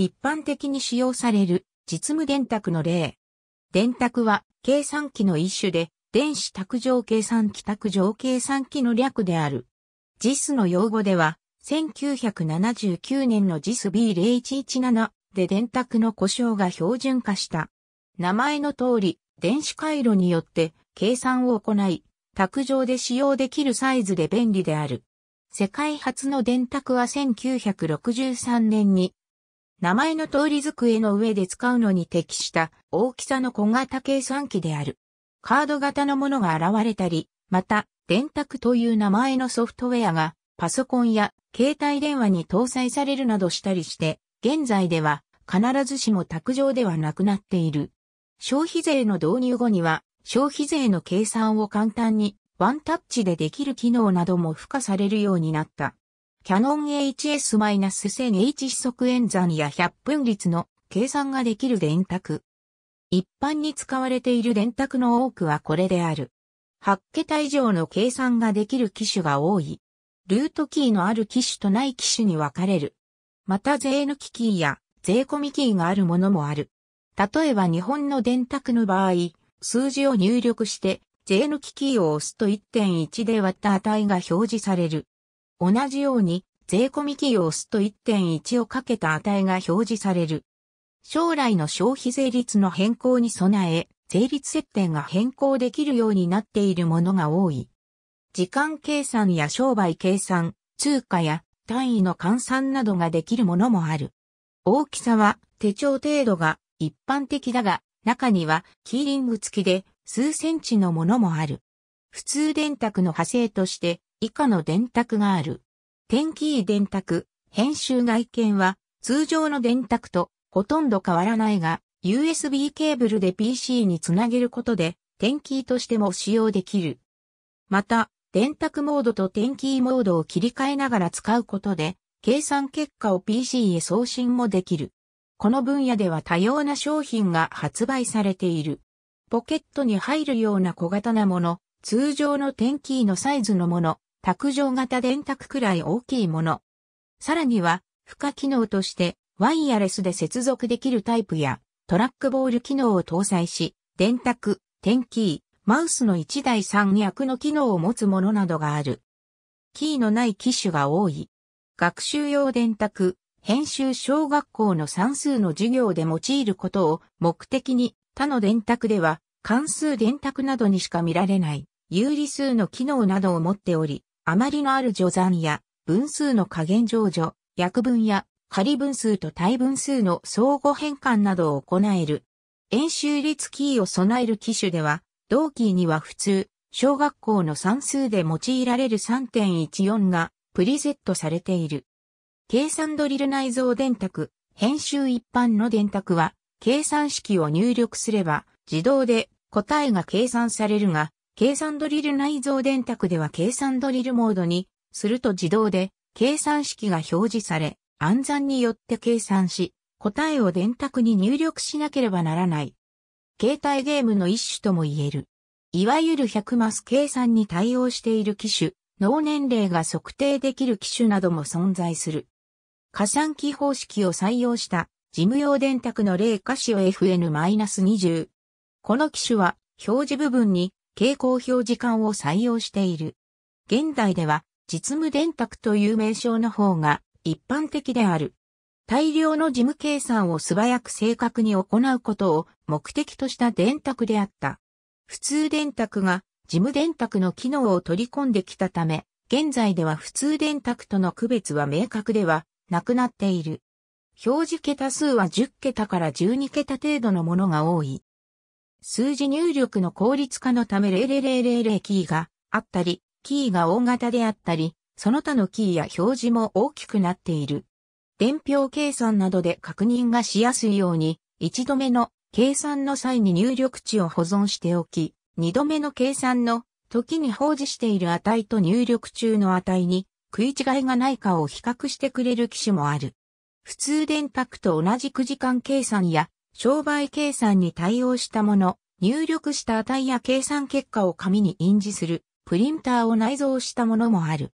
一般的に使用される実務電卓の例。電卓は計算機の一種で、電子卓上計算機卓上計算機の略である。JIS の用語では、1979年の JISB0117 で電卓の故障が標準化した。名前の通り、電子回路によって計算を行い、卓上で使用できるサイズで便利である。世界初の電卓は1963年に名前の通り机の上で使うのに適した大きさの小型計算機である。カード型のものが現れたり、また、電卓という名前のソフトウェアがパソコンや携帯電話に搭載されるなどしたりして、現在では必ずしも卓上ではなくなっている。消費税の導入後には、消費税の計算を簡単にワンタッチでできる機能なども付加されるようになった。キャノン HS-1000H 四則演算や100分率の計算ができる電卓。一般に使われている電卓の多くはこれである。8桁以上の計算ができる機種が多い。ルートキーのある機種とない機種に分かれる。また税抜きキーや税込みキーがあるものもある。例えば日本の電卓の場合、数字を入力して税抜きキーを押すと1.1で割った値が表示される。同じように、税込記を押すと1.1をかけた値が表示される。将来の消費税率の変更に備え、税率設定が変更できるようになっているものが多い。時間計算や商売計算、通貨や単位の換算などができるものもある。大きさは手帳程度が一般的だが、中にはキーリング付きで数センチのものもある。普通電卓の派生として以下の電卓がある。天気電卓、編集外見は通常の電卓とほとんど変わらないが、USB ケーブルで PC につなげることで、天気としても使用できる。また、電卓モードと天気モードを切り替えながら使うことで、計算結果を PC へ送信もできる。この分野では多様な商品が発売されている。ポケットに入るような小型なもの、通常の天気のサイズのもの、卓上型電卓くらい大きいもの。さらには、付加機能として、ワイヤレスで接続できるタイプや、トラックボール機能を搭載し、電卓、点キー、マウスの1台3役の機能を持つものなどがある。キーのない機種が多い。学習用電卓、編集小学校の算数の授業で用いることを目的に他の電卓では関数電卓などにしか見られない有理数の機能などを持っており、余りのある序算や、分数の加減上除、約分や、仮分数と対分数の相互変換などを行える。演習率キーを備える機種では、同キーには普通、小学校の算数で用いられる3.14がプリセットされている。計算ドリル内蔵電卓、編集一般の電卓は、計算式を入力すれば、自動で答えが計算されるが、計算ドリル内蔵電卓では計算ドリルモードにすると自動で計算式が表示され、暗算によって計算し、答えを電卓に入力しなければならない。携帯ゲームの一種とも言える。いわゆる100マス計算に対応している機種、脳年齢が測定できる機種なども存在する。加算機方式を採用した事務用電卓の例カシオ FN-20。この機種は表示部分に蛍光表示管を採用している。現代では実務電卓という名称の方が一般的である。大量の事務計算を素早く正確に行うことを目的とした電卓であった。普通電卓が事務電卓の機能を取り込んできたため、現在では普通電卓との区別は明確ではなくなっている。表示桁数は10桁から12桁程度のものが多い。数字入力の効率化のため0 0 0 0キーがあったり、キーが大型であったり、その他のキーや表示も大きくなっている。伝票計算などで確認がしやすいように、一度目の計算の際に入力値を保存しておき、二度目の計算の時に表示している値と入力中の値に食い違いがないかを比較してくれる機種もある。普通電卓と同じ9時間計算や商売計算に対応したもの、入力した値や計算結果を紙に印字する、プリンターを内蔵したものもある。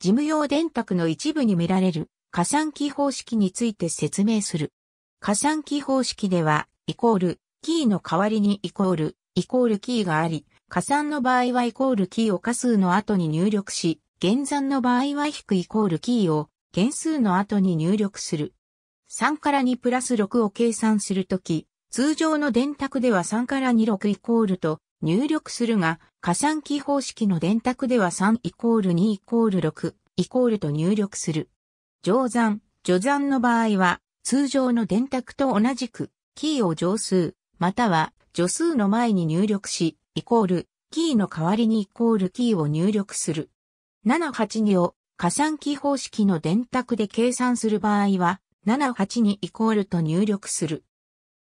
事務用電卓の一部に見られる、加算機方式について説明する。加算機方式では、イコール、キーの代わりにイコール、イコールキーがあり、加算の場合はイコールキーを加数の後に入力し、減算の場合は引くイコールキーを減数の後に入力する。3から2プラス6を計算するとき、通常の電卓では3から26イコールと入力するが、加算機方式の電卓では3イコール2イコール6イコールと入力する。乗算、除算の場合は、通常の電卓と同じく、キーを乗数、または除数の前に入力し、イコール、キーの代わりにイコールキーを入力する。782を加算機方式の電卓で計算する場合は、78にイコールと入力する。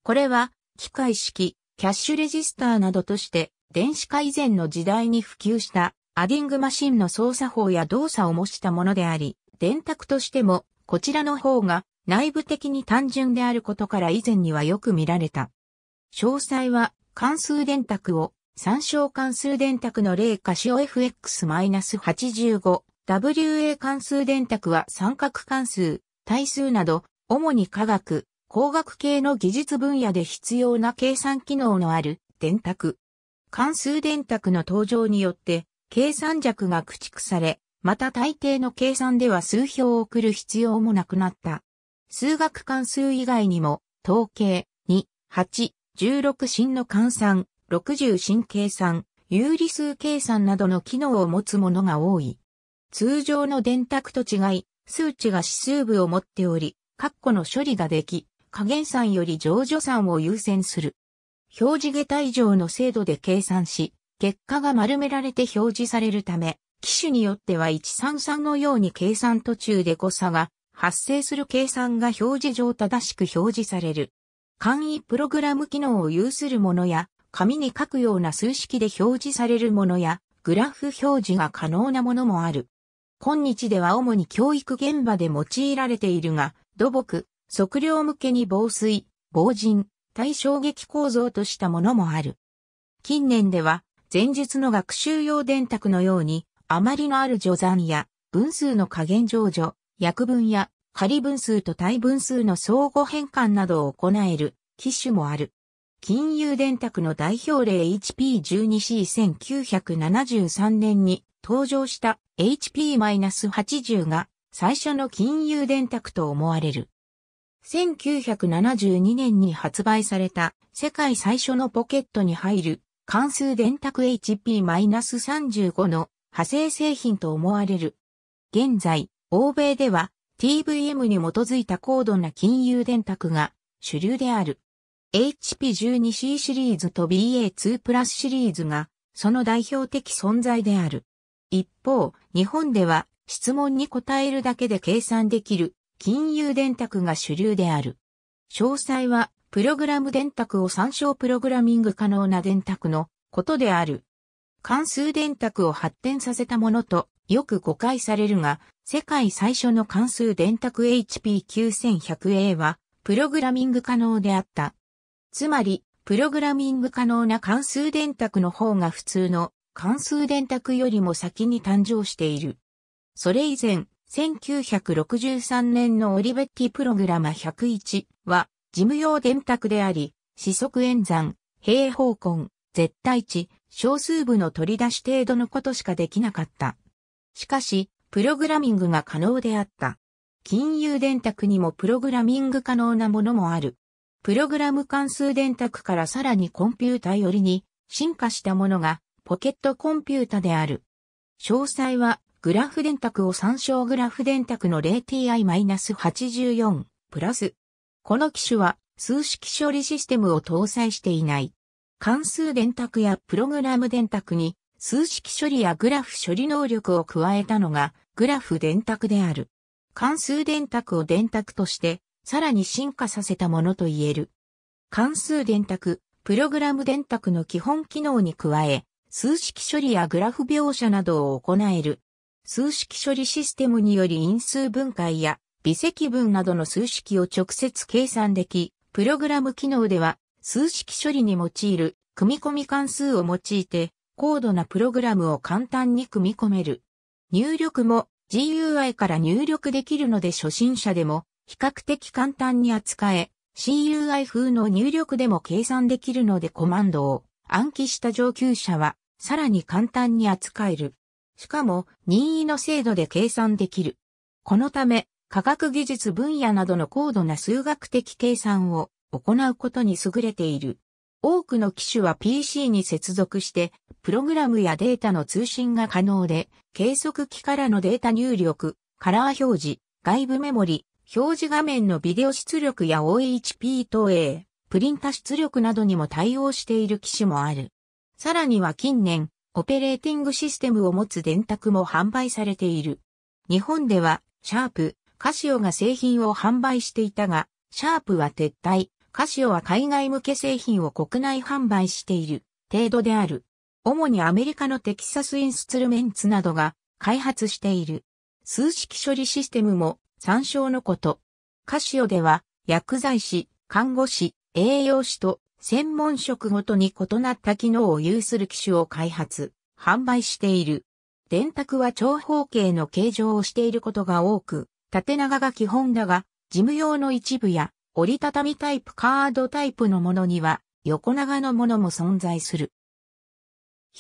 これは、機械式、キャッシュレジスターなどとして、電子化以前の時代に普及した、アディングマシンの操作法や動作を模したものであり、電卓としても、こちらの方が内部的に単純であることから以前にはよく見られた。詳細は関数電卓を参照関数電卓の例カシオ f x 8 5 w a 関数電卓は三角関数対数など、主に科学、工学系の技術分野で必要な計算機能のある電卓。関数電卓の登場によって、計算弱が駆逐され、また大抵の計算では数表を送る必要もなくなった。数学関数以外にも、統計、2、8、16進の換算、60進計算、有理数計算などの機能を持つものが多い。通常の電卓と違い、数値が指数部を持っており、括弧の処理ができ、加減算より上助算を優先する。表示下体上の精度で計算し、結果が丸められて表示されるため、機種によっては133のように計算途中で誤差が発生する計算が表示上正しく表示される。簡易プログラム機能を有するものや、紙に書くような数式で表示されるものや、グラフ表示が可能なものもある。今日では主に教育現場で用いられているが、土木、測量向けに防水、防塵、対衝撃構造としたものもある。近年では、前述の学習用電卓のように、余りのある序算や、分数の加減上除、約分や、仮分数と対分数の相互変換などを行える、機種もある。金融電卓の代表例 HP12C1973 年に登場した HP-80 が最初の金融電卓と思われる。1972年に発売された世界最初のポケットに入る関数電卓 HP-35 の派生製品と思われる。現在、欧米では TVM に基づいた高度な金融電卓が主流である。HP12C シリーズと BA2 プラスシリーズがその代表的存在である。一方、日本では質問に答えるだけで計算できる金融電卓が主流である。詳細はプログラム電卓を参照プログラミング可能な電卓のことである。関数電卓を発展させたものとよく誤解されるが、世界最初の関数電卓 HP9100A はプログラミング可能であった。つまり、プログラミング可能な関数電卓の方が普通の関数電卓よりも先に誕生している。それ以前、1963年のオリベッティプログラマ101は、事務用電卓であり、四則演算、平方根、絶対値、小数部の取り出し程度のことしかできなかった。しかし、プログラミングが可能であった。金融電卓にもプログラミング可能なものもある。プログラム関数電卓からさらにコンピュータよりに進化したものがポケットコンピュータである。詳細はグラフ電卓を参照グラフ電卓の 0ti-84 プラス。この機種は数式処理システムを搭載していない。関数電卓やプログラム電卓に数式処理やグラフ処理能力を加えたのがグラフ電卓である。関数電卓を電卓としてさらに進化させたものと言える。関数電卓、プログラム電卓の基本機能に加え、数式処理やグラフ描写などを行える。数式処理システムにより因数分解や微積分などの数式を直接計算でき、プログラム機能では数式処理に用いる組み込み関数を用いて高度なプログラムを簡単に組み込める。入力も GUI から入力できるので初心者でも比較的簡単に扱え、CUI 風の入力でも計算できるのでコマンドを暗記した上級者は、さらに簡単に扱える。しかも、任意の精度で計算できる。このため、科学技術分野などの高度な数学的計算を行うことに優れている。多くの機種は PC に接続して、プログラムやデータの通信が可能で、計測器からのデータ入力、カラー表示、外部メモリ、表示画面のビデオ出力や OHP 等へ。プリンタ出力などにも対応している機種もある。さらには近年、オペレーティングシステムを持つ電卓も販売されている。日本では、シャープ、カシオが製品を販売していたが、シャープは撤退、カシオは海外向け製品を国内販売している程度である。主にアメリカのテキサスインストゥルメンツなどが開発している。数式処理システムも参照のこと。カシオでは薬剤師、看護師、栄養士と専門職ごとに異なった機能を有する機種を開発、販売している。電卓は長方形の形状をしていることが多く、縦長が基本だが、事務用の一部や折りたたみタイプカードタイプのものには横長のものも存在する。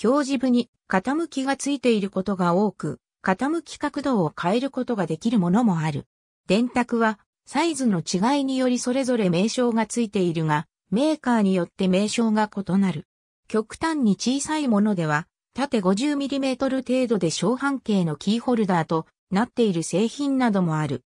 表示部に傾きがついていることが多く、傾き角度を変えることができるものもある。電卓はサイズの違いによりそれぞれ名称がついているが、メーカーによって名称が異なる。極端に小さいものでは、縦 50mm 程度で小半径のキーホルダーとなっている製品などもある。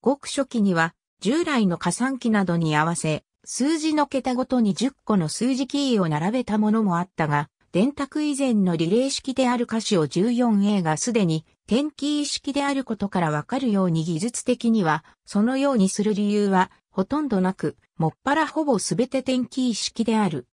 ごく初期には、従来の加算機などに合わせ、数字の桁ごとに10個の数字キーを並べたものもあったが、電卓以前のリレー式である歌詞を 14A がすでに転気意識であることからわかるように技術的には、そのようにする理由は、ほとんどなく、もっぱらほぼすべて転気意識である。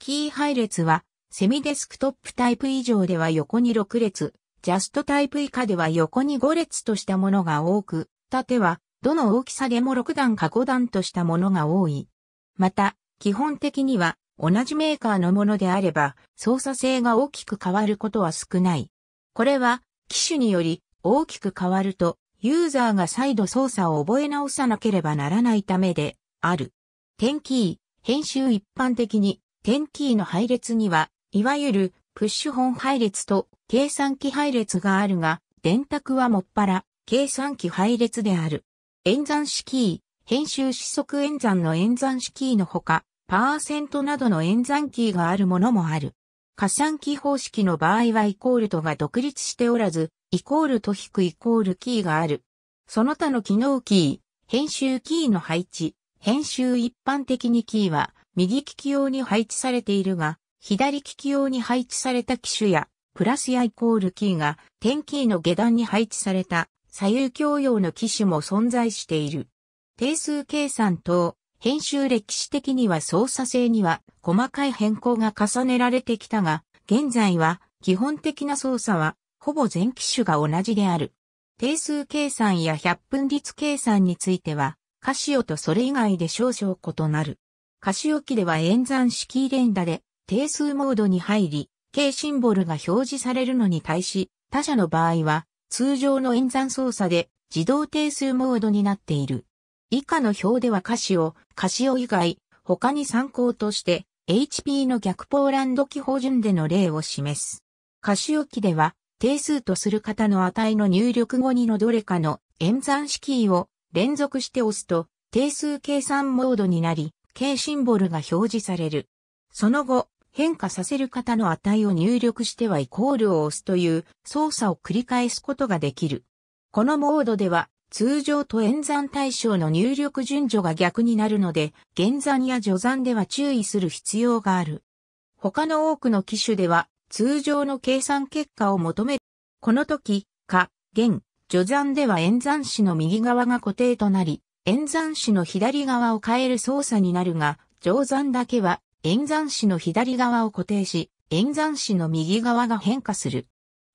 キー配列は、セミデスクトップタイプ以上では横に6列、ジャストタイプ以下では横に5列としたものが多く、縦は、どの大きさでも6段か5段としたものが多い。また、基本的には、同じメーカーのものであれば、操作性が大きく変わることは少ない。これは、機種により大きく変わると、ユーザーが再度操作を覚え直さなければならないためである。点キー、編集一般的に点キーの配列には、いわゆるプッシュ本配列と計算機配列があるが、電卓はもっぱら計算機配列である。演算式キー、編集指則演算の演算式キーのほか、パーセントなどの演算キーがあるものもある。加算キー方式の場合はイコールとが独立しておらず、イコールと引くイコールキーがある。その他の機能キー、編集キーの配置、編集一般的にキーは右利き用に配置されているが、左利き用に配置された機種や、プラスやイコールキーが点キーの下段に配置された左右共用の機種も存在している。定数計算等、編集歴史的には操作性には細かい変更が重ねられてきたが、現在は基本的な操作はほぼ全機種が同じである。定数計算や100分率計算については、カシオとそれ以外で少々異なる。カシオ機では演算式連打で定数モードに入り、K シンボルが表示されるのに対し、他社の場合は通常の演算操作で自動定数モードになっている。以下の表ではカシオ、カシオ以外、他に参考として、HP の逆ポーランド記法順での例を示す。カシオ記では、定数とする方の値の入力後にのどれかの演算式を連続して押すと、定数計算モードになり、K シンボルが表示される。その後、変化させる方の値を入力してはイコールを押すという操作を繰り返すことができる。このモードでは通常と演算対象の入力順序が逆になるので、減算や除算では注意する必要がある。他の多くの機種では、通常の計算結果を求める。この時、か、減、除算では演算子の右側が固定となり、演算子の左側を変える操作になるが、乗算だけは演算子の左側を固定し、演算子の右側が変化する。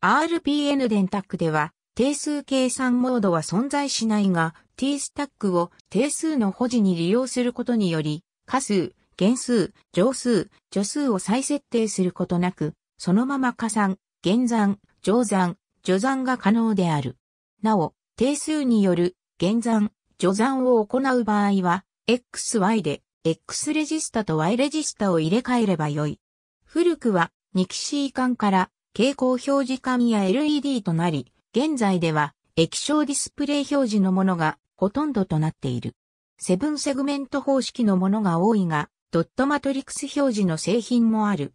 RPN 電卓では、定数計算モードは存在しないが、t スタックを定数の保持に利用することにより、仮数、減数、乗数、除数を再設定することなく、そのまま加算、減算、乗算、除算が可能である。なお、定数による減算、除算を行う場合は、XY で X レジスタと Y レジスタを入れ替えればよい。古くは、2シー管から、蛍光表示管や LED となり、現在では液晶ディスプレイ表示のものがほとんどとなっている。セブンセグメント方式のものが多いが、ドットマトリクス表示の製品もある。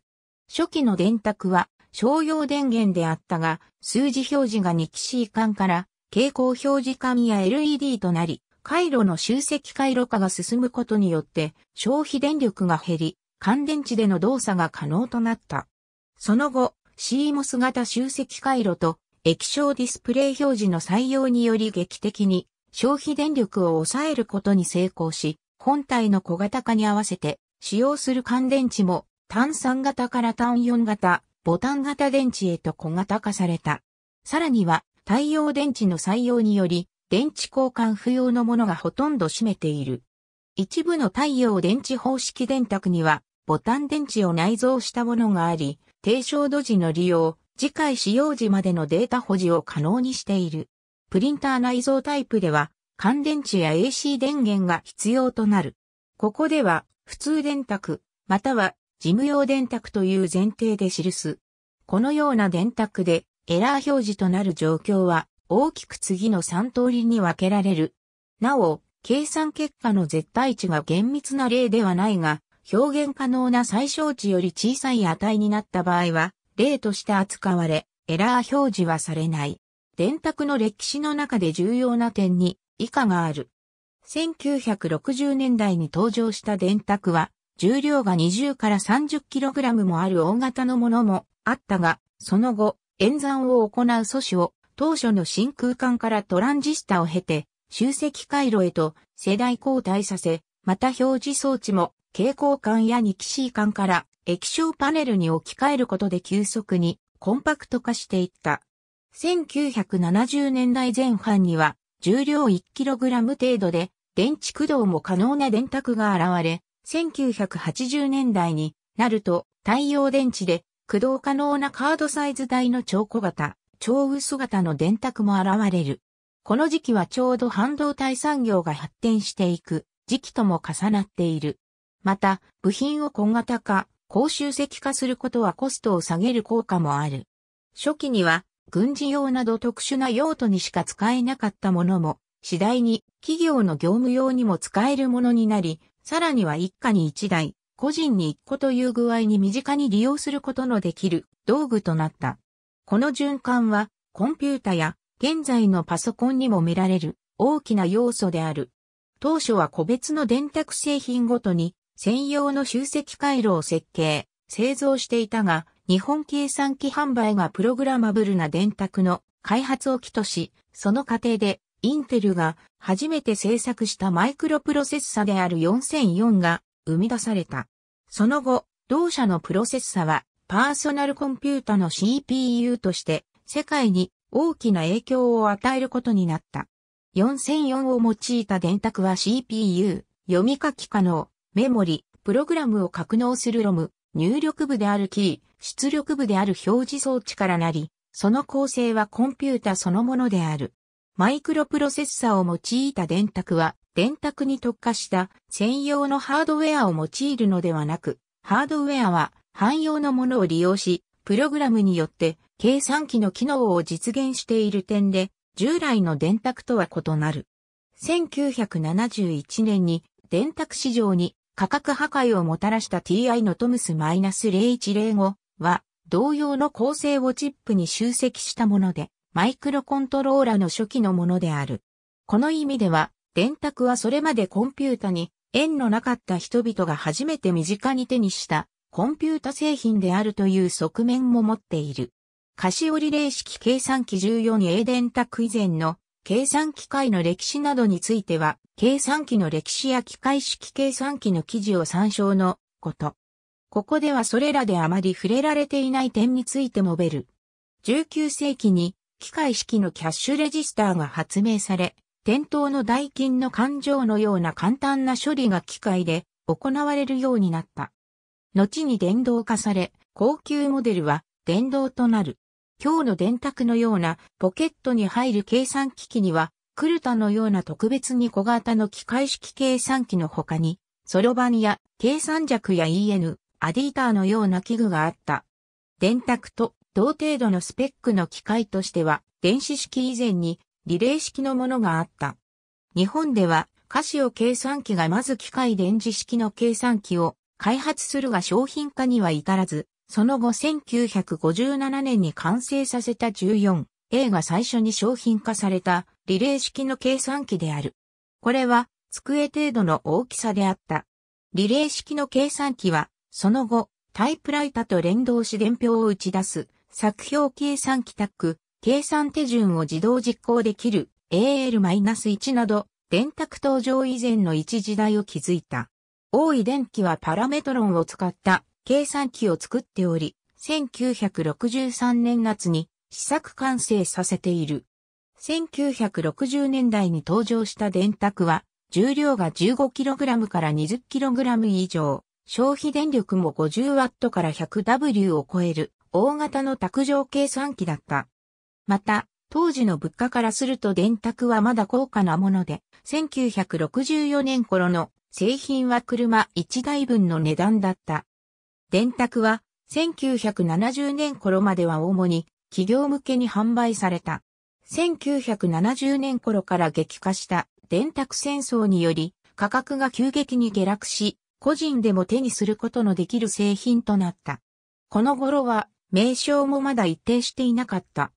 初期の電卓は商用電源であったが、数字表示が2シ c 管から蛍光表示管や LED となり、回路の集積回路化が進むことによって消費電力が減り、乾電池での動作が可能となった。その後、CMOS 型集積回路と液晶ディスプレイ表示の採用により劇的に消費電力を抑えることに成功し、本体の小型化に合わせて使用する乾電池も単3型から単4型、ボタン型電池へと小型化された。さらには太陽電池の採用により電池交換不要のものがほとんど占めている。一部の太陽電池方式電卓にはボタン電池を内蔵したものがあり、低照度時の利用、次回使用時までのデータ保持を可能にしている。プリンター内蔵タイプでは、乾電池や AC 電源が必要となる。ここでは、普通電卓、または事務用電卓という前提で記す。このような電卓でエラー表示となる状況は大きく次の3通りに分けられる。なお、計算結果の絶対値が厳密な例ではないが、表現可能な最小値より小さい値になった場合は、例として扱われ、エラー表示はされない。電卓の歴史の中で重要な点に以下がある。1960年代に登場した電卓は、重量が20から 30kg もある大型のものもあったが、その後、演算を行う素子を当初の真空管からトランジスタを経て、集積回路へと世代交代させ、また表示装置も蛍光管やニキシー管から液晶パネルに置き換えることで急速にコンパクト化していった。1970年代前半には重量 1kg 程度で電池駆動も可能な電卓が現れ、1980年代になると太陽電池で駆動可能なカードサイズ代の超小型、超薄型の電卓も現れる。この時期はちょうど半導体産業が発展していく時期とも重なっている。また、部品を小型化、高集積化することはコストを下げる効果もある。初期には、軍事用など特殊な用途にしか使えなかったものも、次第に企業の業務用にも使えるものになり、さらには一家に一台、個人に一個という具合に身近に利用することのできる道具となった。この循環は、コンピュータや現在のパソコンにも見られる大きな要素である。当初は個別の電卓製品ごとに専用の集積回路を設計、製造していたが、日本計算機販売がプログラマブルな電卓の開発を起とし、その過程で、インテルが初めて製作したマイクロプロセッサである4004が生み出された。その後、同社のプロセッサはパーソナルコンピュータの CPU として世界に大きな影響を与えることになった。4004を用いた電卓は CPU、読み書き可能、メモリ、プログラムを格納するロム、入力部であるキー、出力部である表示装置からなり、その構成はコンピュータそのものである。マイクロプロセッサを用いた電卓は、電卓に特化した専用のハードウェアを用いるのではなく、ハードウェアは汎用のものを利用し、プログラムによって計算機の機能を実現している点で、従来の電卓とは異なる。1971年に電卓市場に価格破壊をもたらした TI のトムス -0105 は同様の構成をチップに集積したもので、マイクロコントローラの初期のものである。この意味では、電卓はそれまでコンピュータに縁のなかった人々が初めて身近に手にしたコンピュータ製品であるという側面も持っている。貸し折例式計算機 14A 電卓以前の計算機械の歴史などについては、計算機の歴史や機械式計算機の記事を参照のこと。ここではそれらであまり触れられていない点について述べる。19世紀に機械式のキャッシュレジスターが発明され、店頭の代金の勘定のような簡単な処理が機械で行われるようになった。後に電動化され、高級モデルは電動となる。今日の電卓のようなポケットに入る計算機器には、クルタのような特別に小型の機械式計算機の他に、ソロバンや計算弱や EN、アディーターのような器具があった。電卓と同程度のスペックの機械としては、電子式以前にリレー式のものがあった。日本では、カシオ計算機がまず機械電磁式の計算機を開発するが商品化には至らず、その後1957年に完成させた 14A が最初に商品化されたリレー式の計算機である。これは机程度の大きさであった。リレー式の計算機は、その後、タイプライタと連動し伝票を打ち出す作標計算機タック、計算手順を自動実行できる AL-1 など、電卓登場以前の一時代を築いた。大井電機はパラメトロンを使った計算機を作っており、1963年夏に試作完成させている。1960年代に登場した電卓は、重量が 15kg から 20kg 以上、消費電力も 50W から 100W を超える大型の卓上計算機だった。また、当時の物価からすると電卓はまだ高価なもので、1964年頃の製品は車1台分の値段だった。電卓は1970年頃までは主に企業向けに販売された。1970年頃から激化した電卓戦争により価格が急激に下落し、個人でも手にすることのできる製品となった。この頃は名称もまだ一定していなかった。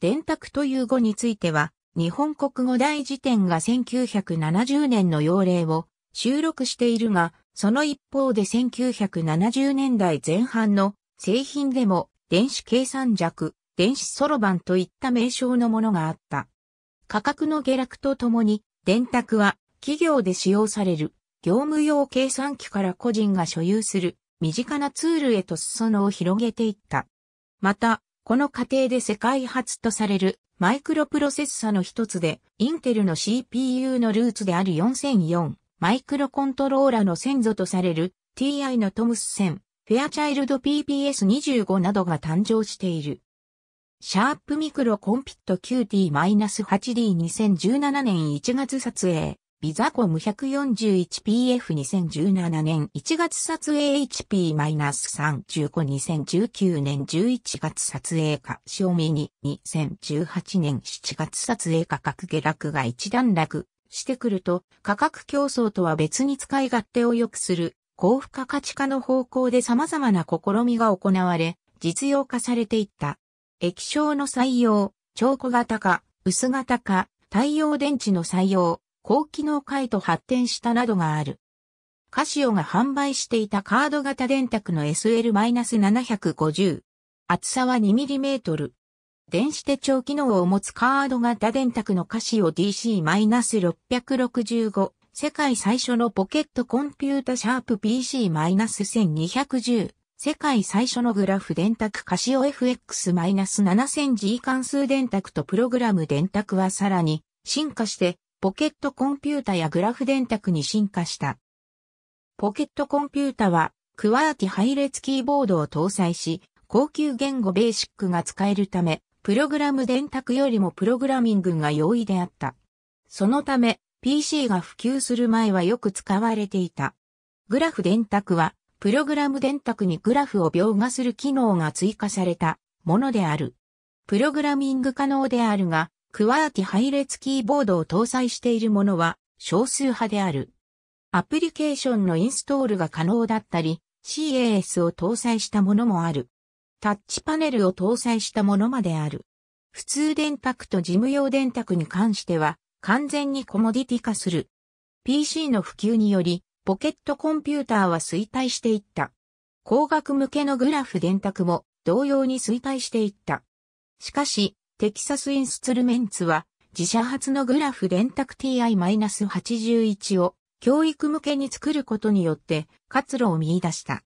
電卓という語については、日本国語大辞典が1970年の要例を収録しているが、その一方で1970年代前半の製品でも電子計算弱、電子ソロ版といった名称のものがあった。価格の下落とともに、電卓は企業で使用される業務用計算機から個人が所有する身近なツールへと裾野を広げていった。また、この過程で世界初とされるマイクロプロセッサの一つで、インテルの CPU のルーツである4004、マイクロコントローラの先祖とされる TI のトムスセフェアチャイルド PPS25 などが誕生している。シャープミクロコンピット QT-8D2017 年1月撮影、ビザコム 141PF2017 年1月撮影 h p 3 1 5 2 0 1 9年11月撮影か小ミニ2018年7月撮影か、格下落が一段落してくると、価格競争とは別に使い勝手を良くする、高付加価値化の方向で様々な試みが行われ、実用化されていった。液晶の採用、超小型化、薄型化、太陽電池の採用、高機能化へと発展したなどがある。カシオが販売していたカード型電卓の SL-750。厚さは 2mm、電子手帳機能を持つカード型電卓のカシオ DC-665 世界最初のポケットコンピュータシャープ PC-1210 世界最初のグラフ電卓カシオ FX-7000G 関数電卓とプログラム電卓はさらに進化してポケットコンピュータやグラフ電卓に進化した。ポケットコンピュータはクワーティ配列キーボードを搭載し高級言語ベーシックが使えるためプログラム電卓よりもプログラミングが容易であった。そのため、PC が普及する前はよく使われていた。グラフ電卓は、プログラム電卓にグラフを描画する機能が追加されたものである。プログラミング可能であるが、クワーティ配列キーボードを搭載しているものは少数派である。アプリケーションのインストールが可能だったり、CAS を搭載したものもある。タッチパネルを搭載したものまである。普通電卓と事務用電卓に関しては、完全にコモディティ化する。PC の普及により、ポケットコンピューターは衰退していった。工学向けのグラフ電卓も同様に衰退していった。しかし、テキサスインストゥルメンツは、自社発のグラフ電卓 TI-81 を教育向けに作ることによって活路を見出した。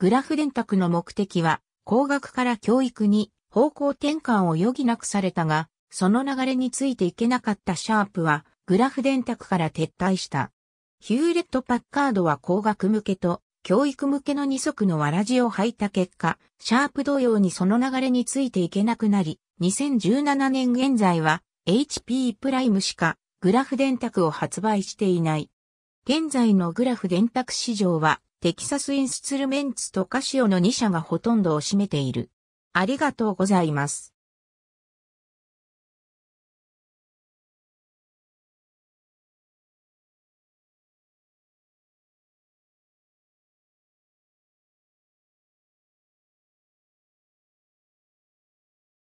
グラフ電卓の目的は工学から教育に方向転換を余儀なくされたが、その流れについていけなかったシャープは、グラフ電卓から撤退した。ヒューレット・パッカードは工学向けと教育向けの二足のわらじを履いた結果、シャープ同様にその流れについていけなくなり、2017年現在は HP プライムしかグラフ電卓を発売していない。現在のグラフ電卓市場はテキサスインスツルメンツとカシオの2社がほとんどを占めている。ありがとうございます。